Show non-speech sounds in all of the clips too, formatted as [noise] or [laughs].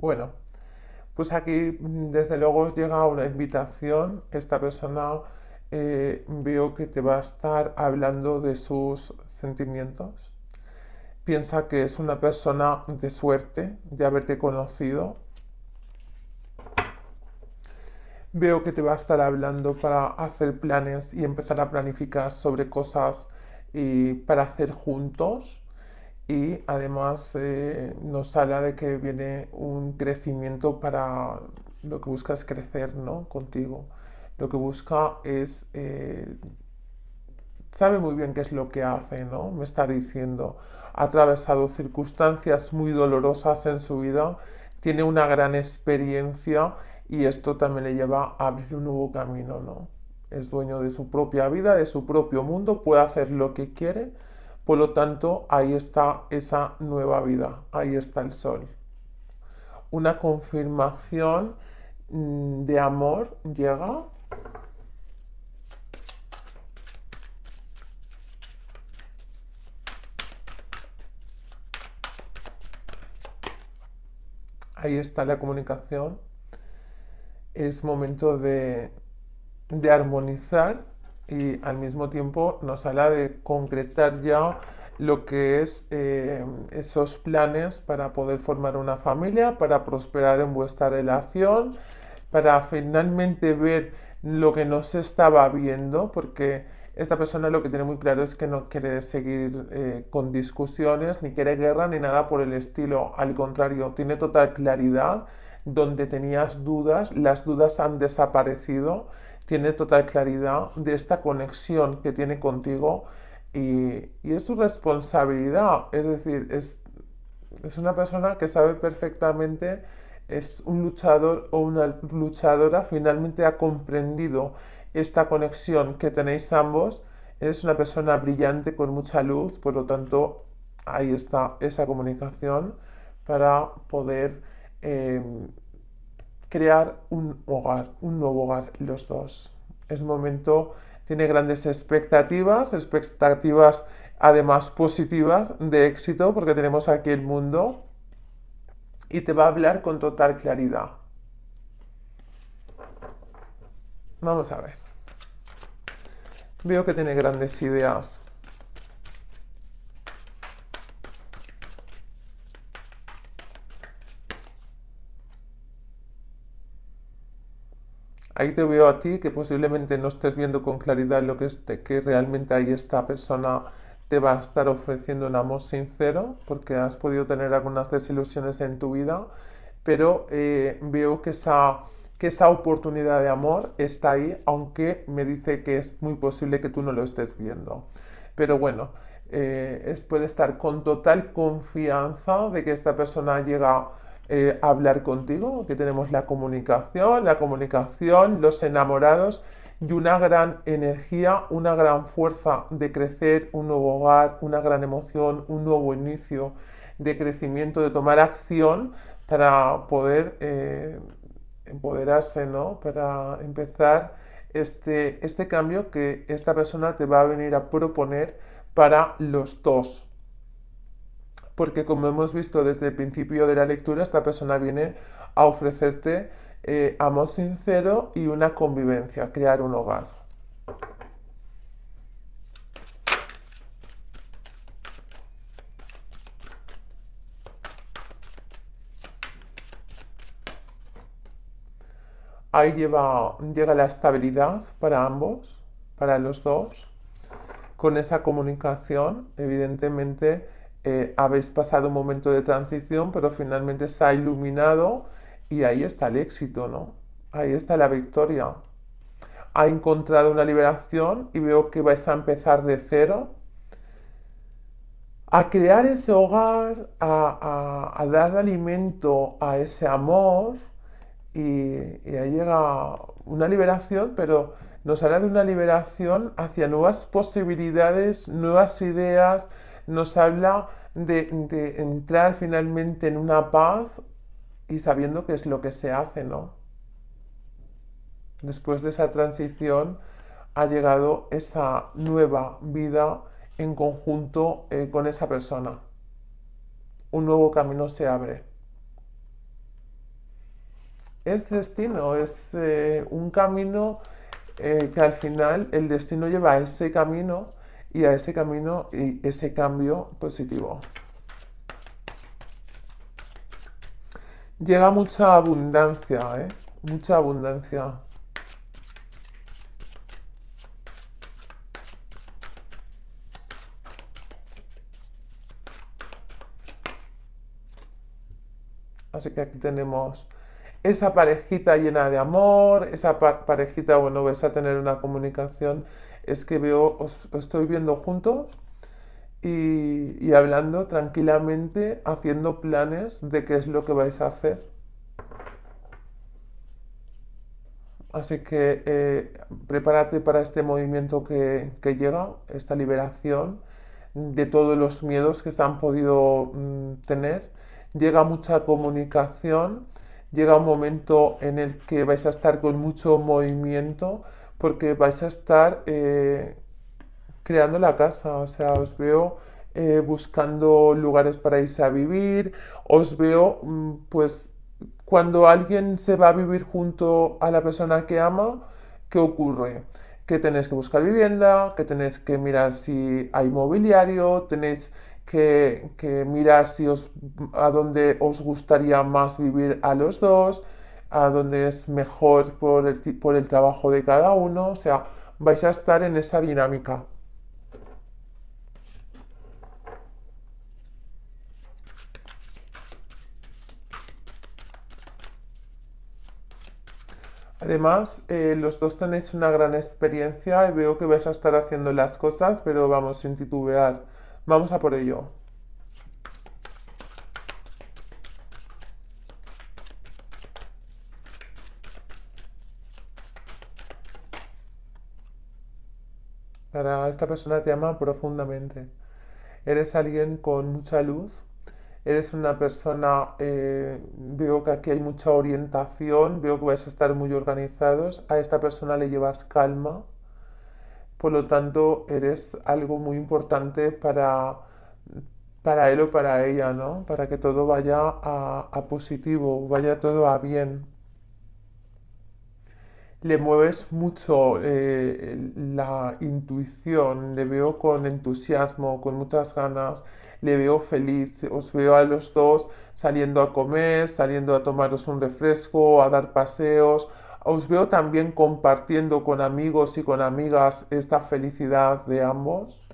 Bueno, pues aquí mm, desde luego llega una invitación. Esta persona eh, veo que te va a estar hablando de sus sentimientos. Piensa que es una persona de suerte de haberte conocido. Veo que te va a estar hablando para hacer planes y empezar a planificar sobre cosas y para hacer juntos y además eh, nos habla de que viene un crecimiento para lo que busca es crecer ¿no? contigo. Lo que busca es, eh, sabe muy bien qué es lo que hace, ¿no? me está diciendo. Ha atravesado circunstancias muy dolorosas en su vida, tiene una gran experiencia y esto también le lleva a abrir un nuevo camino. ¿no? Es dueño de su propia vida, de su propio mundo, puede hacer lo que quiere por lo tanto, ahí está esa nueva vida, ahí está el sol. Una confirmación mm, de amor llega. Ahí está la comunicación. Es momento de, de armonizar y al mismo tiempo nos habla de concretar ya lo que es eh, esos planes para poder formar una familia, para prosperar en vuestra relación, para finalmente ver lo que no se estaba viendo, porque esta persona lo que tiene muy claro es que no quiere seguir eh, con discusiones, ni quiere guerra, ni nada por el estilo. Al contrario, tiene total claridad. Donde tenías dudas, las dudas han desaparecido tiene total claridad de esta conexión que tiene contigo y, es su responsabilidad, es decir, es, es una persona que sabe perfectamente es un luchador o una luchadora finalmente ha comprendido esta conexión que tenéis ambos. es una persona brillante con mucha luz, por lo tanto ahí está esa comunicación para poder eh, crear un hogar, un nuevo hogar, los dos. Es momento, tiene grandes expectativas, expectativas además positivas de éxito, porque tenemos aquí el mundo, y te va a hablar con total claridad. Vamos a ver. Veo que tiene grandes ideas. Ahí te veo a ti que posiblemente no estés viendo con claridad lo que, es, que realmente ahí esta persona te va a estar ofreciendo un amor sincero, porque has podido tener algunas desilusiones en tu vida, pero eh, veo que esa, que oportunidad de amor está ahí, aunque me dice que es muy posible que tú no lo estés viendo. Pero bueno, eh, es, puede estar con total confianza de que esta persona llega eh, hablar contigo, que tenemos la comunicación, la comunicación, los enamorados y una gran energía, una gran fuerza de crecer, un nuevo hogar, una gran emoción, un nuevo inicio de crecimiento, de tomar acción para poder eh, empoderarse, ¿no? Para empezar este, este cambio que esta persona te va a venir a proponer para los dos porque como hemos visto desde el principio de la lectura, esta persona viene a ofrecerte eh, amor sincero y una convivencia, crear un hogar. Ahí llega la estabilidad para ambos, para los dos. Con esa comunicación, evidentemente, eh, habéis pasado un momento de transición, pero finalmente se ha iluminado y ahí está el éxito, Ahí está la victoria. Ha encontrado una liberación y veo que vais a empezar de cero a crear ese hogar, a, dar alimento a ese amor y, ahí llega una liberación, pero nos habla de una liberación hacia nuevas posibilidades, nuevas ideas, nos habla de, entrar finalmente en una paz y sabiendo que es lo que se hace, ¿no? Después de esa transición ha llegado esa nueva vida en conjunto eh, con esa persona. Un nuevo camino se abre. Es destino, es eh, un camino eh, que al final el destino lleva a ese camino y a ese camino y ese cambio positivo. Llega mucha abundancia, ¿eh? Mucha abundancia. Así que aquí tenemos esa parejita llena de amor, esa parejita, bueno, vais a tener una comunicación es que veo, os, estoy viendo juntos y, hablando tranquilamente, haciendo planes de qué es lo que vais a hacer. Así que eh, prepárate para este movimiento que, llega, esta liberación de todos los miedos que se han podido mm, tener. Llega mucha comunicación, llega un momento en el que vais a estar con mucho movimiento porque vais a estar eh, creando la casa, o sea, os veo eh, buscando lugares para irse a vivir, os veo mm, pues cuando alguien se va a vivir junto a la persona que ama, ¿qué ocurre? Que tenéis que buscar vivienda, que tenéis que mirar si hay mobiliario, tenéis que, que mirar si os, a dónde os gustaría más vivir a los dos a donde es mejor por el, por el trabajo de cada uno, o sea, vais a estar en esa dinámica. Además, eh, los dos tenéis una gran experiencia y veo que vais a estar haciendo las cosas, pero vamos sin titubear. Vamos a por ello. esta persona te ama profundamente. Eres alguien con mucha luz, eres una persona, eh, veo que aquí hay mucha orientación, veo que vais a estar muy organizados, a esta persona le llevas calma, por lo tanto eres algo muy importante para, para él o para ella, Para que todo vaya a positivo, vaya todo a bien le mueves mucho eh, la intuición, le veo con entusiasmo, con muchas ganas, le veo feliz, os veo a los dos saliendo a comer, saliendo a tomaros un refresco, a dar paseos, os veo también compartiendo con amigos y con amigas esta felicidad de ambos.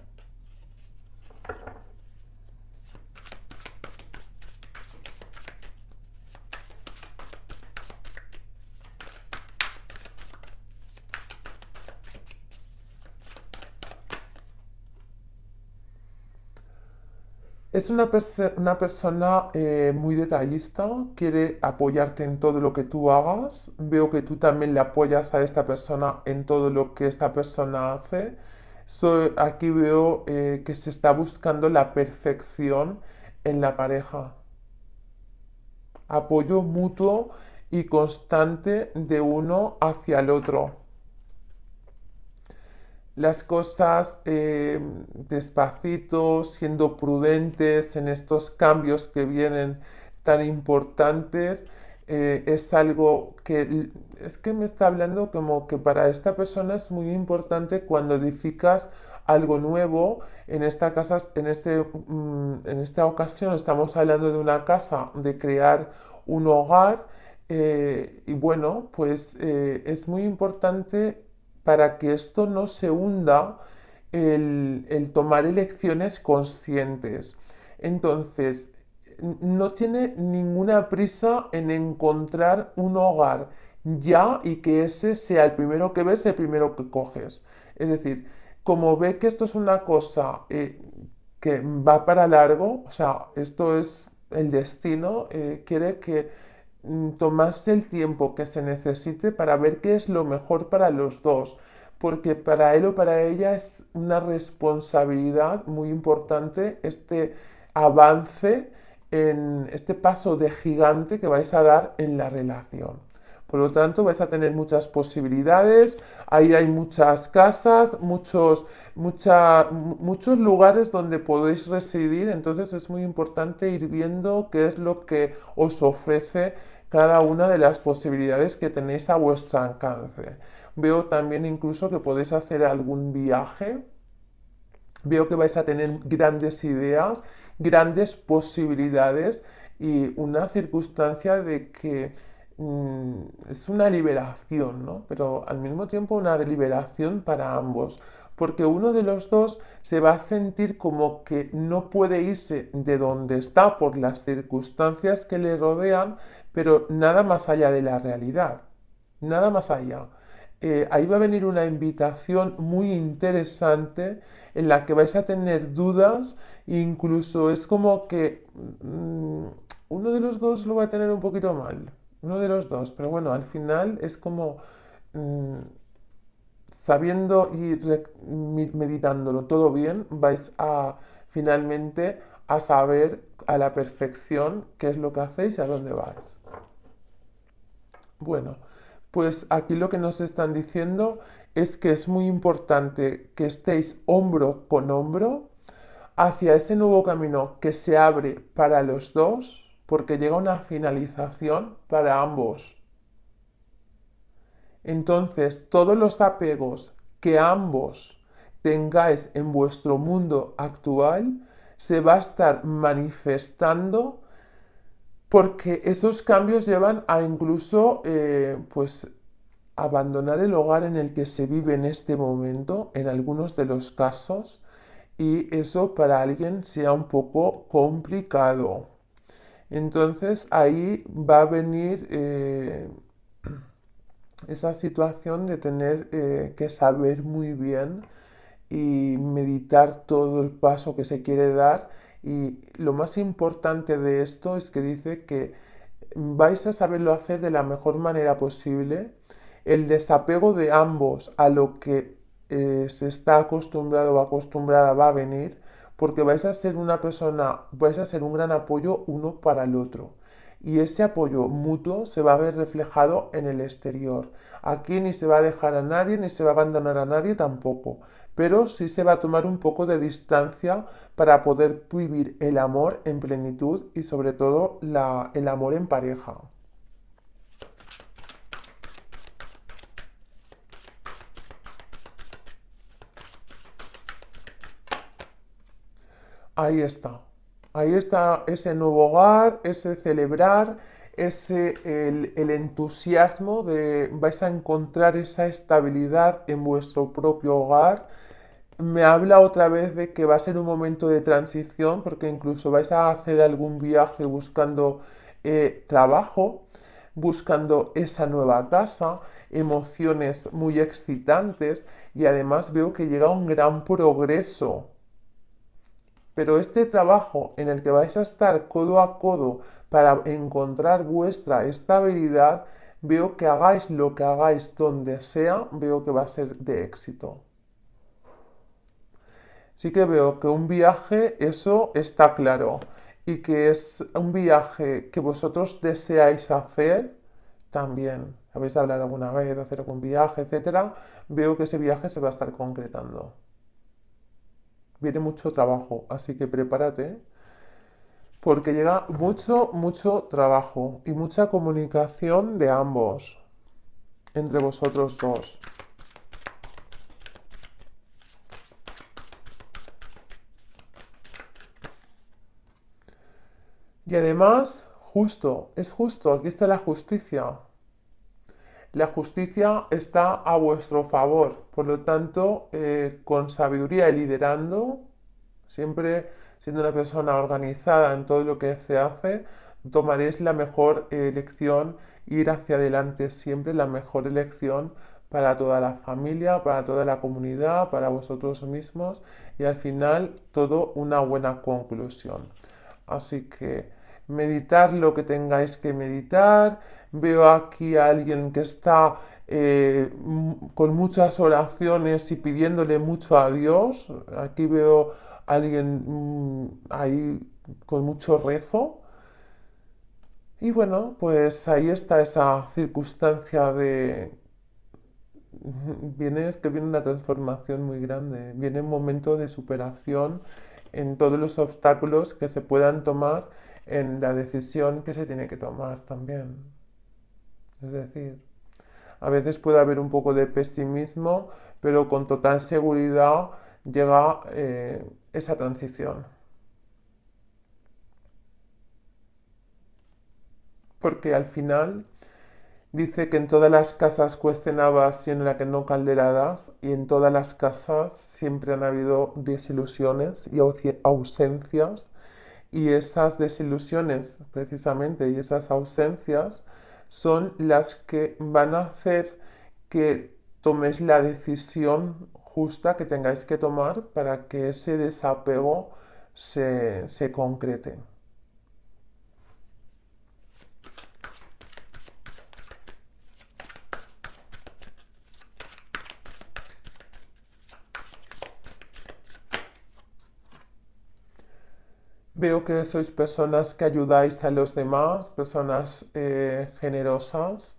Es una, persona eh, muy detallista, quiere apoyarte en todo lo que tú hagas. Veo que tú también le apoyas a esta persona en todo lo que esta persona hace. aquí veo eh, que se está buscando la perfección en la pareja. Apoyo mutuo y constante de uno hacia el otro las cosas eh, despacito, siendo prudentes en estos cambios que vienen tan importantes, eh, es algo que es que me está hablando como que para esta persona es muy importante cuando edificas algo nuevo. En esta casa, en, este, mm, en esta ocasión estamos hablando de una casa, de crear un hogar. Eh, y bueno, pues es muy importante para que esto no se hunda el, el tomar elecciones conscientes. Entonces, no tiene ninguna prisa en encontrar un hogar ya y que ese sea el primero que ves, el primero que coges. Es decir, como ve que esto es una cosa eh, que va para largo, o sea, esto es el destino, eh, quiere que Mm, tomarse el tiempo que se necesite para ver qué es lo mejor para los dos, porque para él o para ella es una responsabilidad muy importante este avance, en este paso de gigante que vais a dar en la relación. Por lo tanto, vais a tener muchas posibilidades, ahí hay muchas casas, muchos, muchos lugares donde podéis residir, entonces es muy importante ir viendo qué es lo que os ofrece cada una de las posibilidades que tenéis a vuestro alcance. Veo también incluso que podéis hacer algún viaje. Veo que vais a tener grandes ideas, grandes posibilidades y una circunstancia de que Mm, es una liberación, ¿no? Pero al mismo tiempo una deliberación para ambos, porque uno de los dos se va a sentir como que no puede irse de donde está por las circunstancias que le rodean, pero nada más allá de la realidad, nada más allá. Eh, ahí va a venir una invitación muy interesante en la que vais a tener dudas, incluso es como que mm, uno de los dos lo va a tener un poquito mal. Uno de los dos, pero bueno, al final es como mm, sabiendo y meditándolo todo bien, vais a finalmente a saber a la perfección qué es lo que hacéis y a dónde vais. Bueno, pues aquí lo que nos están diciendo es que es muy importante que estéis hombro con hombro hacia ese nuevo camino que se abre para los dos porque llega una finalización para ambos. Entonces, todos los apegos que ambos tengáis en vuestro mundo actual se va a estar manifestando porque esos cambios llevan a incluso eh, pues abandonar el hogar en el que se vive en este momento en algunos de los casos y eso para alguien sea un poco complicado. Entonces ahí va a venir eh, esa situación de tener eh, que saber muy bien y meditar todo el paso que se quiere dar. Y lo más importante de esto es que dice que vais a saberlo hacer de la mejor manera posible. El desapego de ambos a lo que eh, se está acostumbrado o acostumbrada va a venir porque vais a ser una persona, vais a ser un gran apoyo uno para el otro. Y ese apoyo mutuo se va a ver reflejado en el exterior. Aquí ni se va a dejar a nadie, ni se va a abandonar a nadie tampoco. Pero sí se va a tomar un poco de distancia para poder vivir el amor en plenitud y sobre todo el amor en pareja. ahí está. Ahí está ese nuevo hogar, ese celebrar, ese el, entusiasmo de vais a encontrar esa estabilidad en vuestro propio hogar me habla otra vez de que va a ser un momento de transición porque incluso vais a hacer algún viaje buscando eh, trabajo, buscando esa nueva casa, emociones muy excitantes y además veo que llega un gran progreso pero este trabajo en el que vais a estar codo a codo para encontrar vuestra estabilidad, veo que hagáis lo que hagáis donde sea, veo que va a ser de éxito. Sí que veo que un viaje, eso está claro, y que es un viaje que vosotros deseáis hacer también. Habéis hablado alguna vez de hacer algún viaje, etcétera. Veo que ese viaje se va a estar concretando viene mucho trabajo, así que prepárate porque llega mucho, mucho trabajo y mucha comunicación de ambos, entre vosotros dos. Y además, justo, es justo, aquí está la justicia. La justicia está a vuestro favor, por lo tanto, eh, con sabiduría y liderando, siempre siendo una persona organizada en todo lo que se hace, tomaréis la mejor elección, ir hacia adelante siempre, la mejor elección para toda la familia, para toda la comunidad, para vosotros mismos y al final todo una buena conclusión. Así que meditar lo que tengáis que meditar. Veo aquí a alguien que está eh, con muchas oraciones y pidiéndole mucho a Dios. Aquí veo a alguien mm, ahí con mucho rezo. Y bueno, pues ahí está esa circunstancia de... Viene, que viene una transformación muy grande, viene un momento de superación en todos los obstáculos que se puedan tomar en la decisión que se tiene que tomar también. Es decir, a veces puede haber un poco de pesimismo, pero con total seguridad llega eh, esa transición. Porque al final dice que en todas las casas cuecen y en la que no calderadas, y en todas las casas siempre han habido desilusiones y ausencias y esas desilusiones, precisamente, y esas ausencias son las que van a hacer que toméis la decisión justa que tengáis que tomar para que ese desapego se, se concrete. Veo que sois personas que ayudáis a los demás, personas eh, generosas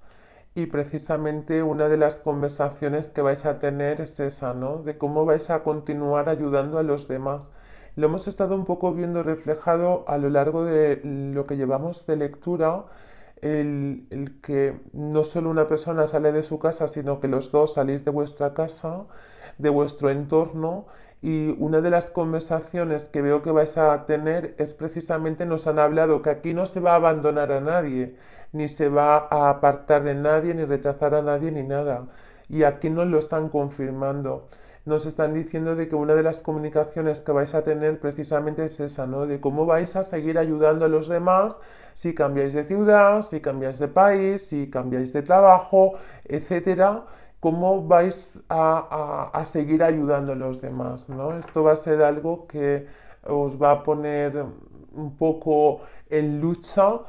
y precisamente una de las conversaciones que vais a tener es esa, ¿no? De cómo vais a continuar ayudando a los demás. Lo hemos estado un poco viendo reflejado a lo largo de lo que llevamos de lectura, el, el que no solo una persona sale de su casa, sino que los dos salís de vuestra casa, de vuestro entorno y una de las conversaciones que veo que vais a tener es precisamente nos han hablado que aquí no se va a abandonar a nadie, ni se va a apartar de nadie, ni rechazar a nadie, ni nada. Y aquí nos lo están confirmando. Nos están diciendo de que una de las comunicaciones que vais a tener precisamente es esa, ¿no? De cómo vais a seguir ayudando a los demás si cambiáis de ciudad, si cambiáis de país, si cambiáis de trabajo, etcétera cómo vais a, seguir ayudando a los demás, ¿no? Esto va a ser algo que os va a poner un poco en lucha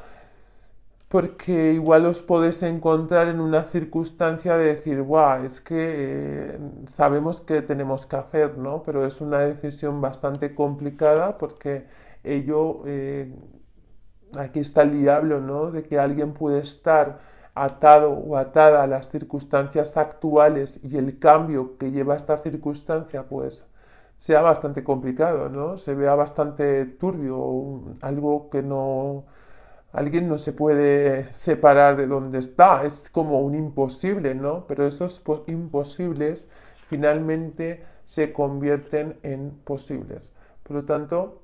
porque igual os podéis encontrar en una circunstancia de decir, guau, es que eh, sabemos que tenemos que hacer, ¿no? Pero es una decisión bastante complicada porque ello, eh, aquí está el diablo, ¿no? De que alguien puede estar atado o atada a las circunstancias actuales y el cambio que lleva esta circunstancia, pues sea bastante complicado, ¿no? Se vea bastante turbio, algo que no... Alguien no se puede separar de donde está, es como un imposible, ¿no? Pero esos imposibles finalmente se convierten en posibles. Por lo tanto,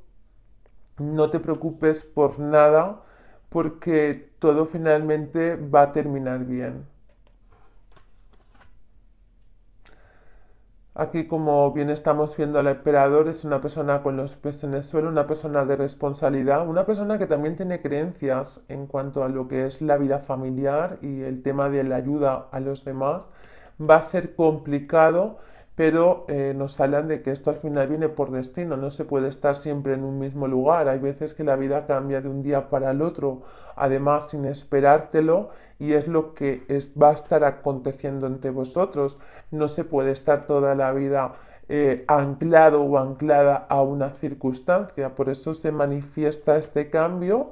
no te preocupes por nada porque todo finalmente va a terminar bien. Aquí, como bien estamos viendo al emperador, es una persona con los pies en el suelo, una persona de responsabilidad, una persona que también tiene creencias en cuanto a lo que es la vida familiar y el tema de la ayuda a los demás. Va a ser complicado pero eh, nos hablan de que esto al final viene por destino, no se puede estar siempre en un mismo lugar, hay veces que la vida cambia de un día para el otro, además sin esperártelo, y es lo que va a estar aconteciendo entre vosotros, no se puede estar toda la vida eh, anclado o anclada a una circunstancia, por eso se manifiesta este cambio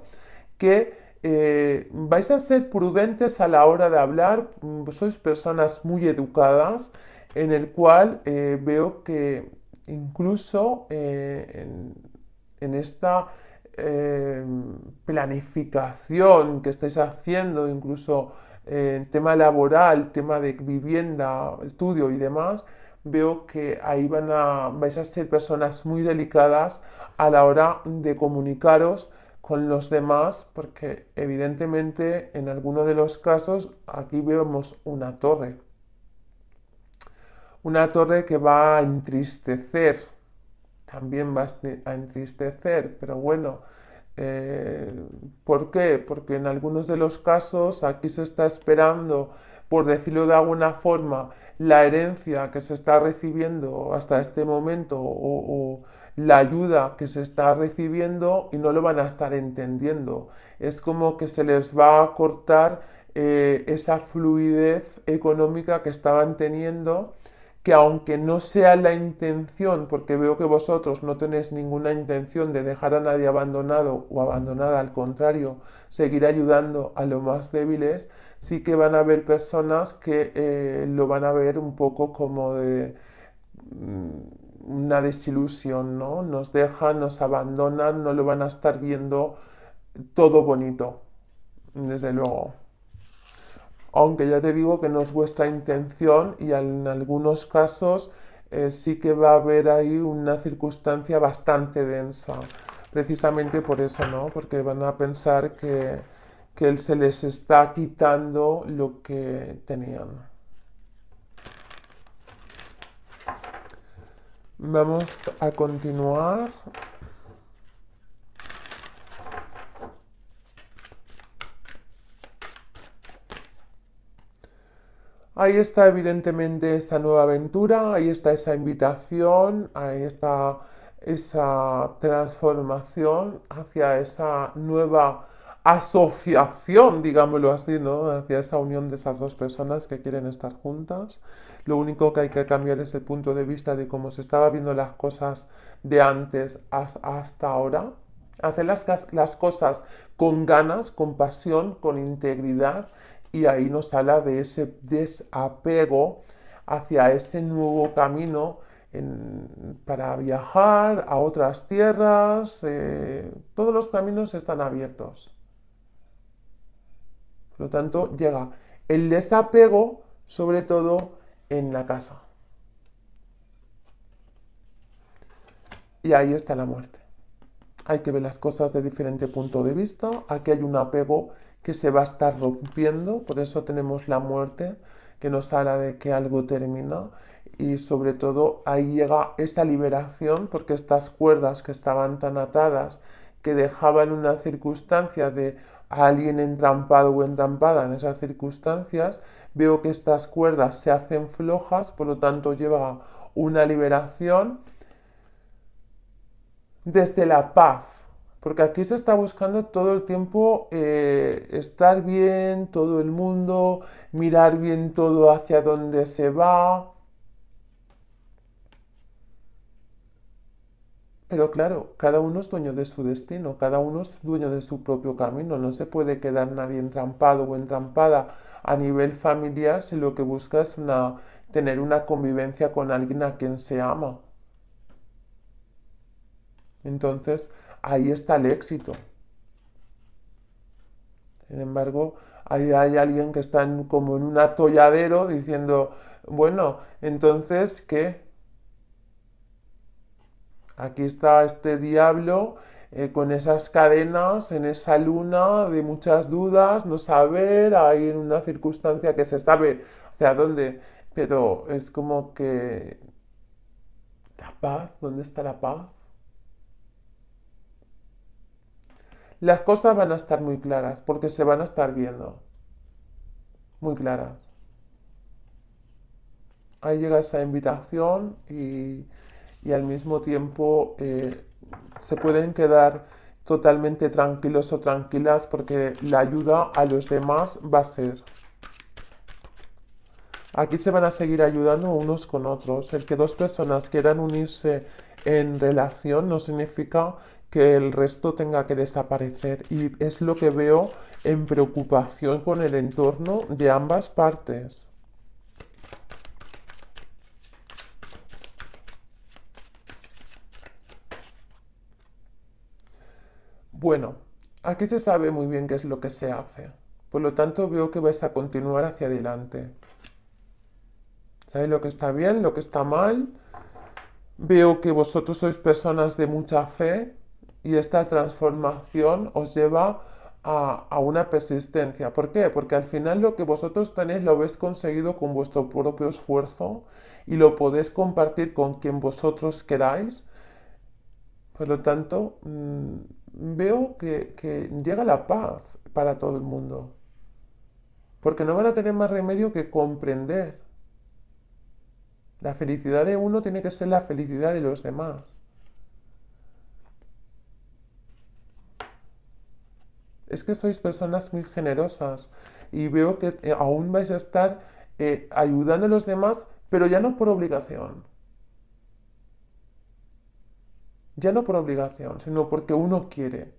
que... Eh, vais a ser prudentes a la hora de hablar, mm, sois personas muy educadas, en el cual eh, veo que incluso eh, en, esta eh, planificación que estáis haciendo, incluso en tema laboral, tema de vivienda, estudio y demás, veo que ahí van a, vais a ser personas muy delicadas a la hora de comunicaros con los demás, porque evidentemente en algunos de los casos aquí vemos una torre. Una torre que va a entristecer, también va a este, entristecer, pero bueno, eh, ¿por qué? Porque en algunos de los casos aquí se está esperando, por decirlo de alguna forma, la herencia que se está recibiendo hasta este momento o, la ayuda que se está recibiendo y no lo van a estar entendiendo. Es como que se les va a cortar eh, esa fluidez económica que estaban teniendo que aunque no sea la intención, porque veo que vosotros no tenéis ninguna intención de dejar a nadie abandonado o abandonada, al contrario, seguir ayudando a los más débiles, sí que van a haber personas que eh, lo van a ver un poco como de mm, una desilusión, ¿no? Nos dejan, nos abandonan, no lo van a estar viendo todo bonito, desde luego aunque ya te digo que no es vuestra intención y en algunos casos eh, sí que va a haber ahí una circunstancia bastante densa, precisamente por eso, ¿no? Porque van a pensar que, que se les está quitando lo que tenían. Vamos a continuar. Ahí está evidentemente esta nueva aventura, ahí está esa invitación, ahí está esa transformación hacia esa nueva asociación, digámoslo así, Hacia esa unión de esas dos personas que quieren estar juntas. Lo único que hay que cambiar es el punto de vista de cómo se estaba viendo las cosas de antes hasta ahora. Hacer las cosas con ganas, con pasión, con integridad y ahí nos habla de ese desapego hacia ese nuevo camino para viajar a otras tierras. Eh, todos los caminos están abiertos. Por lo tanto, llega el desapego, sobre todo en la casa. Y ahí está la muerte. Hay que ver las cosas de diferente punto de vista. Aquí hay un apego que se va a estar rompiendo, por eso tenemos la muerte que nos habla de que algo termina y sobre todo ahí llega esta liberación porque estas cuerdas que estaban tan atadas que dejaban una circunstancia de alguien entrampado o entrampada en esas circunstancias, veo que estas cuerdas se hacen flojas, por lo tanto lleva una liberación desde la paz, porque aquí se está buscando todo el tiempo eh, estar bien, todo el mundo, mirar bien todo hacia dónde se va. Pero claro, cada uno es dueño de su destino, cada uno es dueño de su propio camino, no se puede quedar nadie entrampado o entrampada a nivel familiar si lo que busca es tener una convivencia con alguien a quien se ama. Entonces, ahí está el éxito. Sin embargo, ahí hay alguien que está como en un atolladero diciendo, bueno, entonces, ¿qué? Aquí está este diablo eh, con esas cadenas, en esa luna de muchas dudas, no saber, hay en una circunstancia que se sabe hacia dónde, pero es como que la paz, ¿dónde está la paz? las cosas van a estar muy claras porque se van a estar viendo. Muy claras. Ahí llega esa invitación y, y al mismo tiempo eh, se pueden quedar totalmente tranquilos o tranquilas porque la ayuda a los demás va a ser. Aquí se van a seguir ayudando unos con otros. El que dos personas quieran unirse en relación no significa que el resto tenga que desaparecer y es lo que veo en preocupación con el entorno de ambas partes. Bueno, aquí se sabe muy bien qué es lo que se hace, por lo tanto veo que vais a continuar hacia adelante. ¿Sabéis lo que está bien, lo que está mal? Veo que vosotros sois personas de mucha fe, y esta transformación os lleva a, una persistencia. ¿Por qué? Porque al final lo que vosotros tenéis lo habéis conseguido con vuestro propio esfuerzo y lo podéis compartir con quien vosotros queráis. Por lo tanto, mm, veo que, que llega la paz para todo el mundo. Porque no van a tener más remedio que comprender. La felicidad de uno tiene que ser la felicidad de los demás. es que sois personas muy generosas y veo que eh, aún vais a estar eh, ayudando a los demás, pero ya no por obligación. Ya no por obligación, sino porque uno quiere.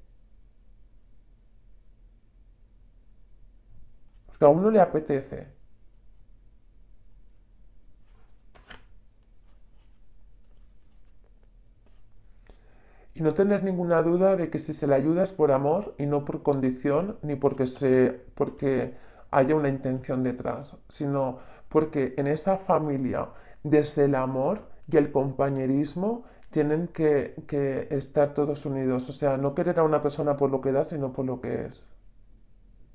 Porque a uno le apetece. y no tener ninguna duda de que si se le ayuda es por amor y no por condición ni porque, se, porque haya una intención detrás, sino porque en esa familia, desde el amor y el compañerismo, tienen que, que estar todos unidos. O sea, no querer a una persona por lo que da, sino por lo que es.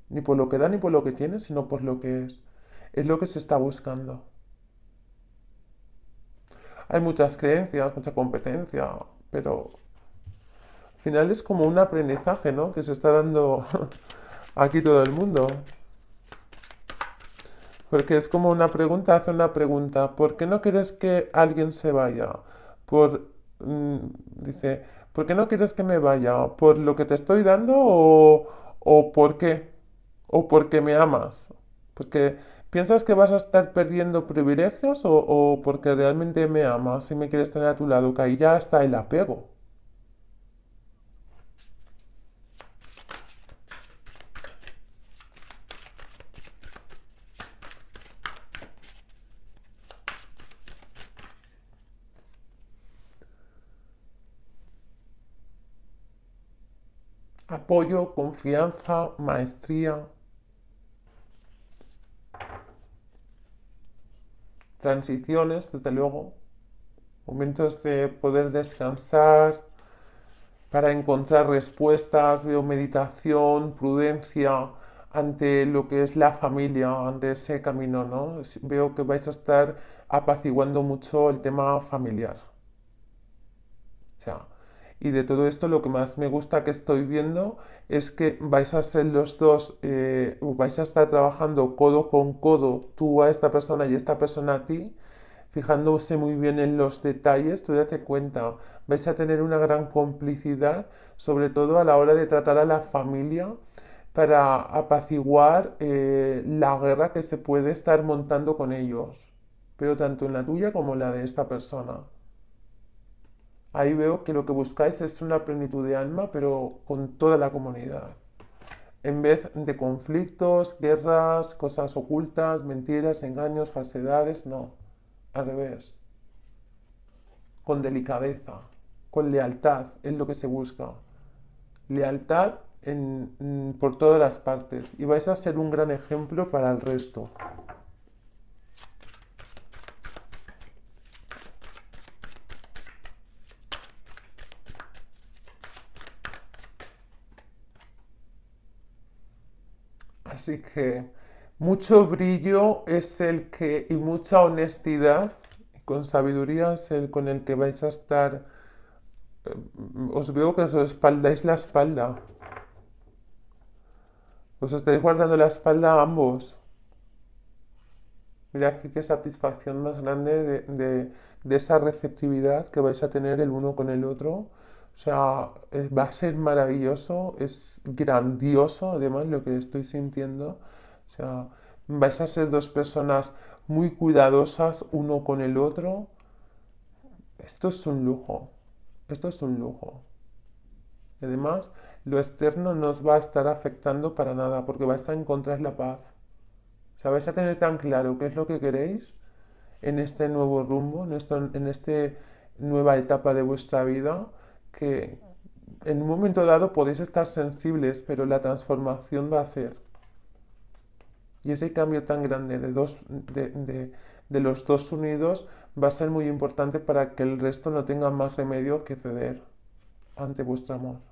Ni por lo que da, ni por lo que tiene, sino por lo que es. Es lo que se está buscando. Hay muchas creencias, mucha competencia, pero final es como un aprendizaje, ¿no? Que se está dando [laughs] aquí todo el mundo. Porque es como una pregunta, hace una pregunta. ¿Por qué no quieres que alguien se vaya? Por, mm, dice, ¿por qué no quieres que me vaya? ¿Por lo que te estoy dando o, o por qué? ¿O porque me amas? Porque piensas que vas a estar perdiendo privilegios o, o porque realmente me amas y me quieres tener a tu lado, que ahí ya está el apego. apoyo, confianza, maestría. Transiciones, desde luego. Momentos de poder descansar para encontrar respuestas. Veo meditación, prudencia ante lo que es la familia, ante ese camino, ¿no? Veo que vais a estar apaciguando mucho el tema familiar. O sea, y de todo esto lo que más me gusta que estoy viendo es que vais a ser los dos, eh, vais a estar trabajando codo con codo, tú a esta persona y esta persona a ti, fijándose muy bien en los detalles, tú date cuenta, vais a tener una gran complicidad, sobre todo a la hora de tratar a la familia para apaciguar eh, la guerra que se puede estar montando con ellos, pero tanto en la tuya como en la de esta persona. Ahí veo que lo que buscáis es una plenitud de alma, pero con toda la comunidad. En vez de conflictos, guerras, cosas ocultas, mentiras, engaños, falsedades, no. Al revés. Con delicadeza, con lealtad es lo que se busca. Lealtad por todas las partes. Y vais a ser un gran ejemplo para el resto. Así que mucho brillo es el que, y mucha honestidad, con sabiduría es el con el que vais a estar. Eh, os veo que os espaldáis la espalda. Os estáis guardando la espalda a ambos. Mira aquí qué satisfacción más grande de esa receptividad que vais a tener el uno con el otro o sea, va a ser maravilloso, es grandioso además lo que estoy sintiendo. O sea, vais a ser dos personas muy cuidadosas uno con el otro. Esto es un lujo, esto es un lujo. Además, lo externo no os va a estar afectando para nada porque vais a encontrar la paz. O sea, vais a tener tan claro qué es lo que queréis en este nuevo rumbo, en, en esta nueva etapa de vuestra vida que en un momento dado podéis estar sensibles, pero la transformación va a ser. Y ese cambio tan grande de, dos, de, los dos unidos va a ser muy importante para que el resto no tenga más remedio que ceder ante vuestro amor.